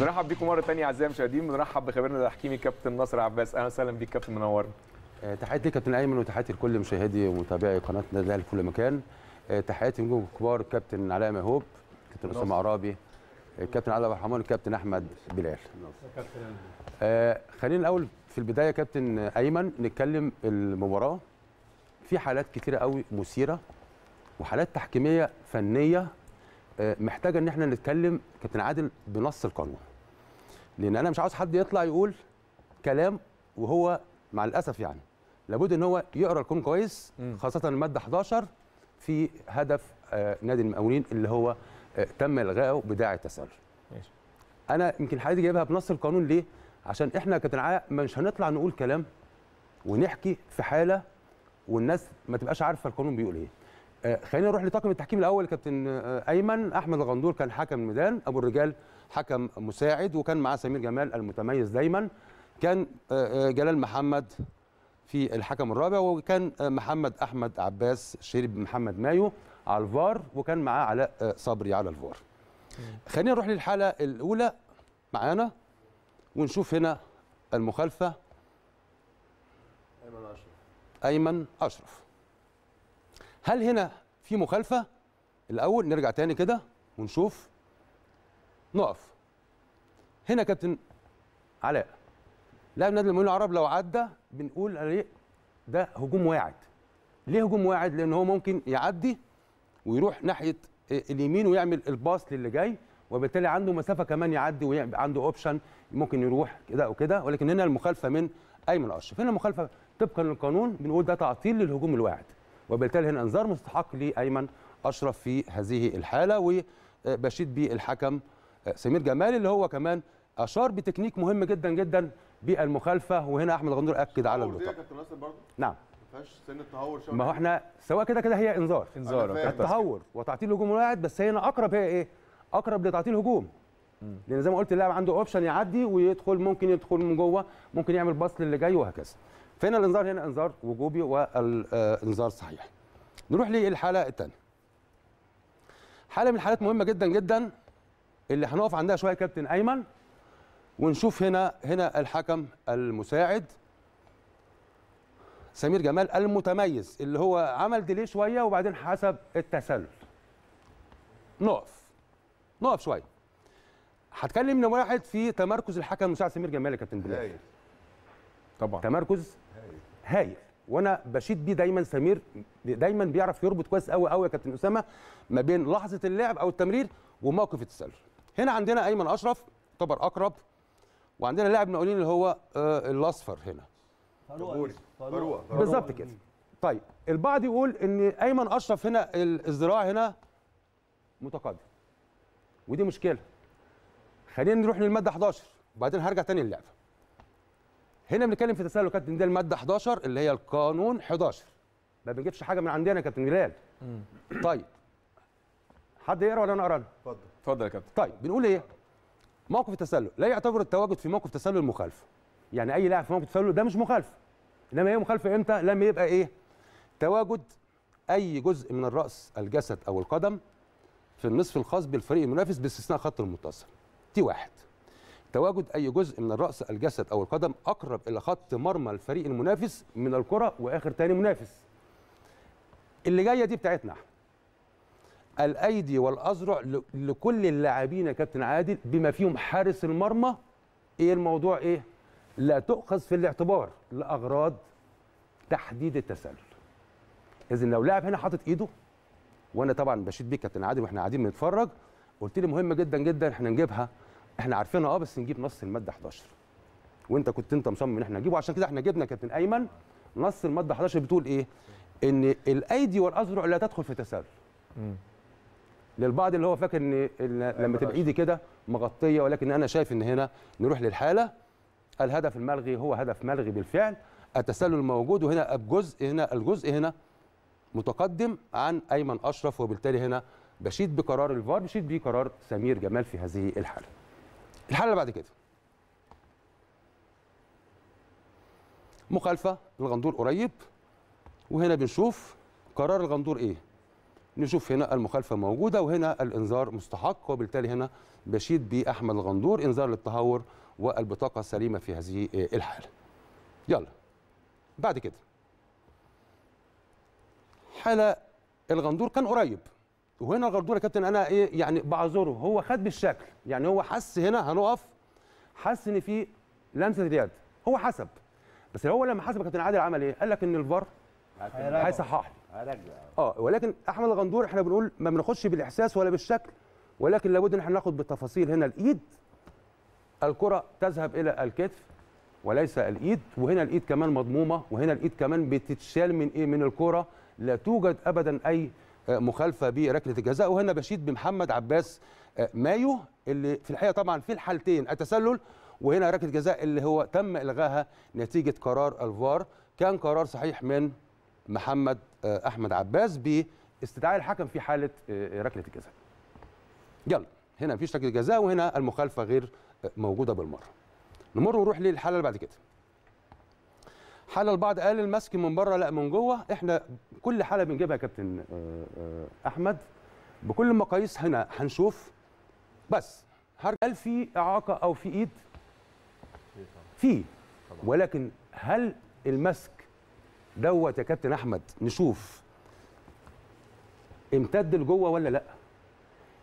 نرحب بيكم مره ثانيه اعزائي المشاهدين بنرحب بخبيرنا التحكيمي كابتن نصر عباس اهلا وسهلا بيك كابتن منورنا آه، تحياتي لكابتن ايمن وتحياتي لكل مشاهدي ومتابعي قناه نادي الاهلي في كل مكان آه، تحياتي للنجوم كبار الكابتن علاء مهوب كابتن اسامه عرابي الكابتن آه، علاء برحمان والكابتن احمد بلال خلينا الاول في البدايه كابتن ايمن نتكلم المباراه في حالات كثيره قوي مثيره وحالات تحكيميه فنيه محتاجه ان احنا نتكلم كابتن عادل بنص القانون لان انا مش عاوز حد يطلع يقول كلام وهو مع الاسف يعني لابد ان هو يقرا القانون كويس خاصه الماده 11 في هدف آه، نادي المقاولين اللي هو آه، تم الغائه بداعي التسلل انا يمكن حياتي جايبها بنص القانون ليه عشان احنا كتنعاء مش هنطلع نقول كلام ونحكي في حاله والناس ما تبقاش عارفه القانون بيقول ايه آه، خلينا نروح لطاقم التحكيم الاول كابتن آه، ايمن احمد الغندور كان حكم ميدان ابو الرجال حكم مساعد وكان معاه سمير جمال المتميز دايما كان آه، جلال محمد في الحكم الرابع وكان محمد احمد عباس شيري بن محمد مايو على الفار وكان معاه علاء صبري على الفار خلينا نروح للحاله الاولى معانا ونشوف هنا المخالفه ايمن اشرف ايمن اشرف هل هنا في مخالفه الاول نرجع تاني كده ونشوف نقف هنا كابتن علاء لاعب نادي المقاولين العرب لو عدى بنقول عليه ده هجوم واعد ليه هجوم واعد لان هو ممكن يعدي ويروح ناحيه اليمين ويعمل الباص للي جاي وبالتالي عنده مسافه كمان يعدي وعنده اوبشن ممكن يروح كده او كده ولكن هنا المخالفه من ايمن اشرف هنا المخالفه طبقا للقانون بنقول ده تعطيل للهجوم الواعد وبالتالي هنا انذار مستحق لايمن اشرف في هذه الحاله وبشيد بالحكم آه، سمير جمال اللي هو كمان اشار بتكنيك مهم جدا جدا بالمخالفه وهنا احمد غندور اكد على البطاقه نعم سن التهور ما هو احنا سواء كده كده هي انذار انذار التهور وتعطيل هجوم واعد بس هنا اقرب هي ايه اقرب لتعطيل هجوم لان زي ما قلت اللاعب عنده اوبشن يعدي ويدخل ممكن يدخل من جوه ممكن يعمل باص للي جاي وهكذا فهنا الانذار هنا انذار وجوبي والانذار صحيح نروح للحاله الثانيه حاله من الحالات مهمه جدا جدا اللي هنقف عندها شويه كابتن ايمن ونشوف هنا هنا الحكم المساعد سمير جمال المتميز اللي هو عمل ديلي شويه وبعدين حسب التسلل نقف نقف شويه هتكلم واحد في تمركز الحكم المساعد سمير جمال يا كابتن بلال طبعا تمركز هايل وانا بشيد بيه دايما سمير دايما بيعرف يربط كويس قوي قوي يا كابتن اسامه ما بين لحظه اللعب او التمرير وموقف التسلل هنا عندنا ايمن اشرف يعتبر اقرب وعندنا لاعب ناقولين اللي هو آه، الاصفر هنا فاروق بالظبط كده طيب البعض يقول ان ايمن اشرف هنا الذراع هنا متقدم ودي مشكله خلينا نروح للماده 11 وبعدين هرجع تاني اللعبه هنا بنتكلم في تسلل كابتن ده الماده 11 اللي هي القانون 11 ما بنجيبش حاجه من عندنا يا كابتن جلال طيب حد يقرا ولا انا اقرا اتفضل اتفضل يا كابتن طيب بنقول ايه موقف التسلل لا يعتبر التواجد في موقف تسلل مخالفه يعني اي لاعب في موقف تسلل ده مش مخالفه انما هي مخالفه امتى لما يبقى ايه تواجد اي جزء من الراس الجسد او القدم في النصف الخاص بالفريق المنافس باستثناء خط المتصل دي واحد تواجد اي جزء من الراس الجسد او القدم اقرب الى خط مرمى الفريق المنافس من الكره واخر تاني منافس اللي جايه دي بتاعتنا الايدي والاذرع لكل اللاعبين يا كابتن عادل بما فيهم حارس المرمى ايه الموضوع ايه لا تؤخذ في الاعتبار لاغراض تحديد التسلل اذا لو لاعب هنا حاطط ايده وانا طبعا بشيد بيه كابتن عادل واحنا قاعدين بنتفرج قلت لي مهمه جدا جدا احنا نجيبها احنا عارفينها اه بس نجيب نص الماده 11 وانت كنت انت مصمم ان احنا نجيبه عشان كده احنا جبنا كابتن ايمن نص الماده 11 بتقول ايه ان الايدي والاذرع لا تدخل في تسلل للبعض اللي هو فاكر ان لما تبقى ايدي كده مغطيه ولكن انا شايف ان هنا نروح للحاله الهدف الملغي هو هدف ملغي بالفعل التسلل موجود وهنا الجزء هنا الجزء هنا متقدم عن ايمن اشرف وبالتالي هنا بشيد بقرار الفار بشيد بيه قرار سمير جمال في هذه الحاله الحاله اللي بعد كده مخالفه الغندور قريب وهنا بنشوف قرار الغندور ايه نشوف هنا المخالفه موجوده وهنا الانذار مستحق وبالتالي هنا بشيد باحمد الغندور انذار للتهور والبطاقه سليمه في هذه آه، الحاله يلا بعد كده حاله الغندور كان قريب وهنا الغردوره يا كابتن انا ايه يعني بعذره هو خد بالشكل يعني هو حس هنا هنقف حس ان في لمسه اليد هو حسب بس هو لما حسب كابتن عادل عمل ايه؟ قال لك ان الفار هيصحح لي اه ولكن احمد الغندور احنا بنقول ما بنخش بالاحساس ولا بالشكل ولكن لابد ان احنا ناخد بالتفاصيل هنا الايد الكره تذهب الى الكتف وليس الايد وهنا الايد كمان مضمومه وهنا الايد كمان بتتشال من ايه من الكره لا توجد ابدا اي آه، مخالفه بركله الجزاء وهنا بشيد بمحمد عباس آه، مايو اللي في الحقيقه طبعا في الحالتين التسلل وهنا ركله جزاء اللي هو تم الغاها نتيجه قرار الفار كان قرار صحيح من محمد آه، احمد عباس باستدعاء الحكم في حاله ركله الجزاء يلا هنا مفيش ركله جزاء وهنا المخالفه غير موجوده بالمره نمر ونروح للحاله اللي بعد كده حاله البعض قال المسك من بره لا من جوه احنا كل حاله بنجيبها يا كابتن آه، آه، احمد بكل المقاييس هنا هنشوف بس هل في اعاقه او في ايد في ولكن هل المسك دوت يا كابتن احمد نشوف امتد لجوه ولا لا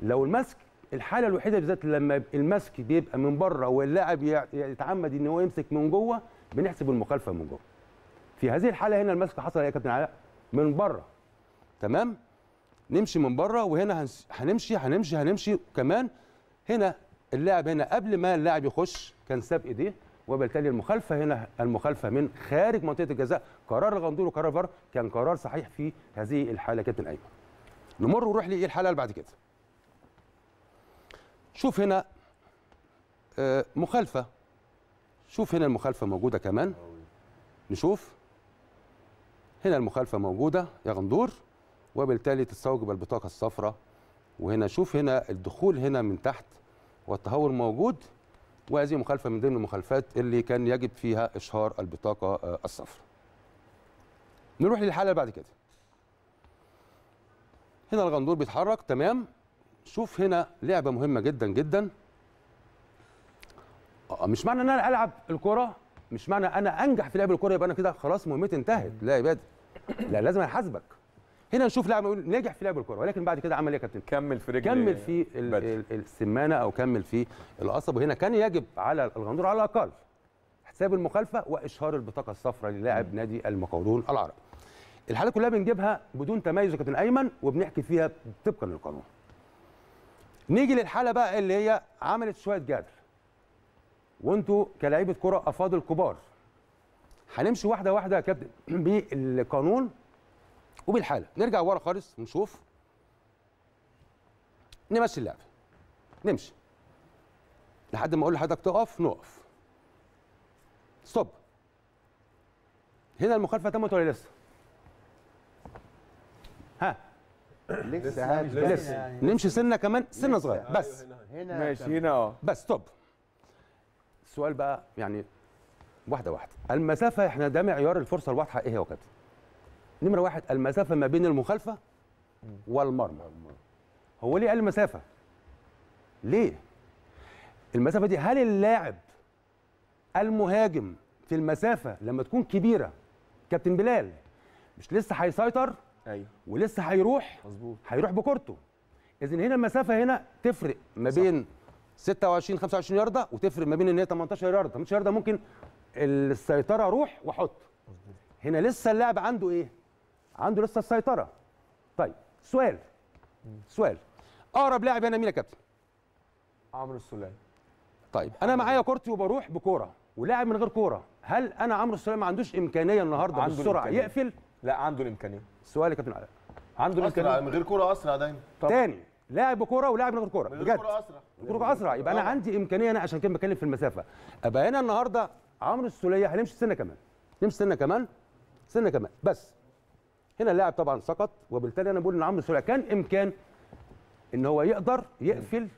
لو المسك الحاله الوحيده بالذات لما المسك بيبقى من بره واللاعب يتعمد ان هو يمسك من جوه بنحسب المخالفه من جوه في هذه الحاله هنا المسك حصل يا كابتن علاء من بره تمام نمشي من بره وهنا هنمشي هنمشي هنمشي كمان هنا اللاعب هنا قبل ما اللاعب يخش كان ساب ايديه وبالتالي المخالفه هنا المخالفه من خارج منطقه الجزاء قرار غندور وقرار فار كان قرار صحيح في هذه الحاله كابتن ايمن نمر ونروح لايه الحاله اللي بعد كده شوف هنا آه، مخالفه شوف هنا المخالفه موجوده كمان نشوف هنا المخالفه موجوده يا غندور وبالتالي تستوجب البطاقه الصفراء وهنا شوف هنا الدخول هنا من تحت والتهور موجود وهذه مخالفه من ضمن المخالفات اللي كان يجب فيها اشهار البطاقه آه، الصفراء نروح للحاله اللي بعد كده هنا الغندور بيتحرك تمام شوف هنا لعبه مهمه جدا جدا آه، مش معنى ان انا العب الكره مش معنى انا انجح في لعب الكره يبقى انا كده خلاص مهمتي انتهت لا يا بدر لا لازم احاسبك هنا نشوف لاعب نجح في لعب الكره ولكن بعد كده عمل ايه يا كابتن كمل في رجل كمل في السمانه او كمل في القصب وهنا كان يجب على الغندور على الاقل حساب المخالفه واشهار البطاقه الصفراء للاعب نادي المقاولون العرب الحاله كلها بنجيبها بدون تميز يا كابتن ايمن وبنحكي فيها طبقا للقانون نيجي للحاله بقى اللي هي عملت شويه جدل وانتوا كلاعيبه كره افاضل كبار هنمشي واحده واحده يا كابتن بالقانون وبالحاله نرجع ورا خالص ونشوف نمشي اللعبه نمشي لحد ما اقول لحضرتك تقف نقف ستوب هنا المخالفه تمت ولا لسه ها لسه لسه نمشي سنه كمان سنه صغيره بس هنا ماشي هنا اه بس ستوب السؤال بقى يعني واحده واحده المسافه احنا ده معيار الفرصه الواضحه ايه يا كابتن نمره واحد المسافه ما بين المخالفه والمرمى هو ليه قال المسافه ليه المسافه دي هل اللاعب المهاجم في المسافه لما تكون كبيره كابتن بلال مش لسه هيسيطر ايوه ولسه هيروح مظبوط هيروح بكورته اذا هنا المسافه هنا تفرق ما بين صح. 26 25 يارده وتفرق ما بين ان هي 18 يارده 18 يارده ممكن السيطره روح وحط هنا لسه اللاعب عنده ايه عنده لسه السيطره طيب سؤال سؤال اقرب لاعب هنا مين يا كابتن عمرو السلام طيب انا معايا كورتي وبروح بكوره ولاعب من غير كوره هل انا عمرو السلام ما عندوش امكانيه النهارده عنده بالسرعه يقفل لا عنده الامكانيه سؤال يا كابتن علاء عنده الامكانيه من غير كوره اسرع دايما تاني لاعب بكوره ولاعب من غير كوره بجد كوره اسرع كوره اسرع يبقى انا عندي امكانيه انا عشان كده بتكلم في المسافه ابقى هنا النهارده عمرو السوليه هنمشي سنه كمان نمشي سنه كمان سنه كمان بس هنا اللاعب طبعا سقط وبالتالي انا بقول ان عمرو السوليه كان امكان ان هو يقدر يقفل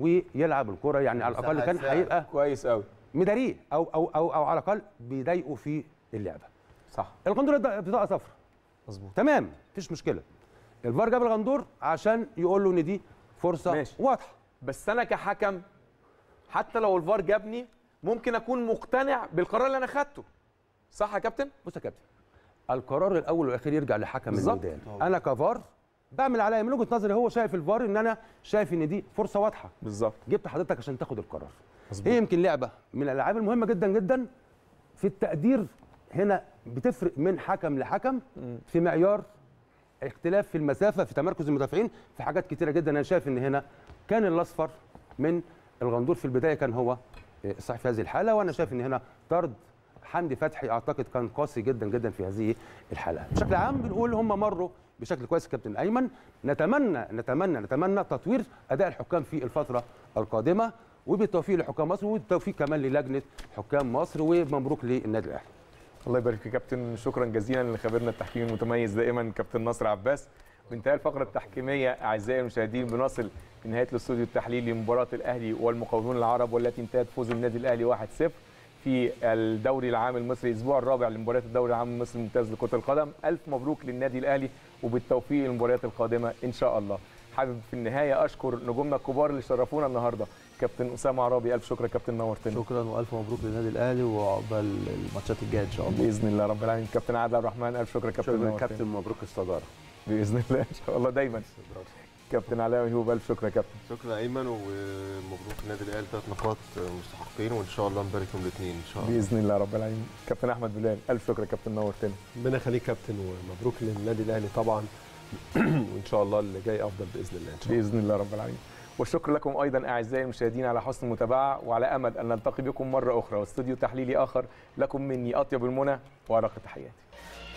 ويلعب الكره يعني على الاقل كان هيبقى كويس قوي مداريه او او او او على الاقل بيضايقه في اللعبه صح الغندور بطاقه صفر مظبوط تمام مفيش مشكله الفار جاب الغندور عشان يقول له ان دي فرصه ماشي. واضحه بس انا كحكم حتى لو الفار جابني ممكن اكون مقتنع بالقرار اللي انا خدته صح يا كابتن بص يا كابتن القرار الاول والاخير يرجع لحكم الميدان انا كفار بعمل عليا من وجهه نظري هو شايف الفار ان انا شايف ان دي فرصه واضحه بالظبط جبت حضرتك عشان تاخد القرار مزبوط. هي يمكن لعبه من الالعاب المهمه جدا جدا في التقدير هنا بتفرق من حكم لحكم في معيار اختلاف في المسافه في تمركز المدافعين في حاجات كتيره جدا انا شايف ان هنا كان الاصفر من الغندور في البدايه كان هو صحيح في هذه الحاله وانا شايف ان هنا طرد حمدي فتحي اعتقد كان قاسي جدا جدا في هذه الحاله بشكل عام بنقول هم مروا بشكل كويس كابتن ايمن نتمنى نتمنى نتمنى تطوير اداء الحكام في الفتره القادمه وبالتوفيق لحكام مصر وبالتوفيق كمان للجنه حكام مصر ومبروك للنادي الاهلي الله يبارك فيك كابتن شكرا جزيلا لخبيرنا التحكيم المتميز دائما كابتن نصر عباس بانتهاء الفقره التحكيميه اعزائي المشاهدين بنصل لنهايه الاستوديو التحليلي لمباراه الاهلي والمقاولون العرب والتي انتهت فوز النادي الاهلي 1-0 في الدوري العام المصري الاسبوع الرابع لمباراه الدوري العام المصري الممتاز لكره القدم الف مبروك للنادي الاهلي وبالتوفيق للمباريات القادمه ان شاء الله حابب في النهايه اشكر نجومنا الكبار اللي شرفونا النهارده كابتن اسامه عرابي الف شكر يا كابتن نورتنا شكرا والف مبروك للنادي الاهلي وعقبال الماتشات الجايه ان شاء الله باذن الله رب العالمين كابتن عادل عبد الرحمن الف شكر كابتن شكرا كابتن مبروك الصداره باذن الله ان شاء الله دايما كابتن علاء ويوب الف شكرا يا كابتن شكرا ايمن ومبروك النادي الاهلي ثلاث نقاط مستحقين وان شاء الله نبارك لهم الاثنين ان شاء الله باذن الله رب العالمين كابتن احمد بلال الف شكرا كابتن نورتنا ربنا يخليك كابتن ومبروك للنادي الاهلي طبعا وان شاء الله اللي جاي افضل باذن الله ان شاء الله باذن الله رب العالمين والشكر لكم ايضا اعزائي المشاهدين على حسن المتابعه وعلى امل ان نلتقي بكم مره اخرى واستوديو تحليلي اخر لكم مني اطيب المنى وارق تحياتي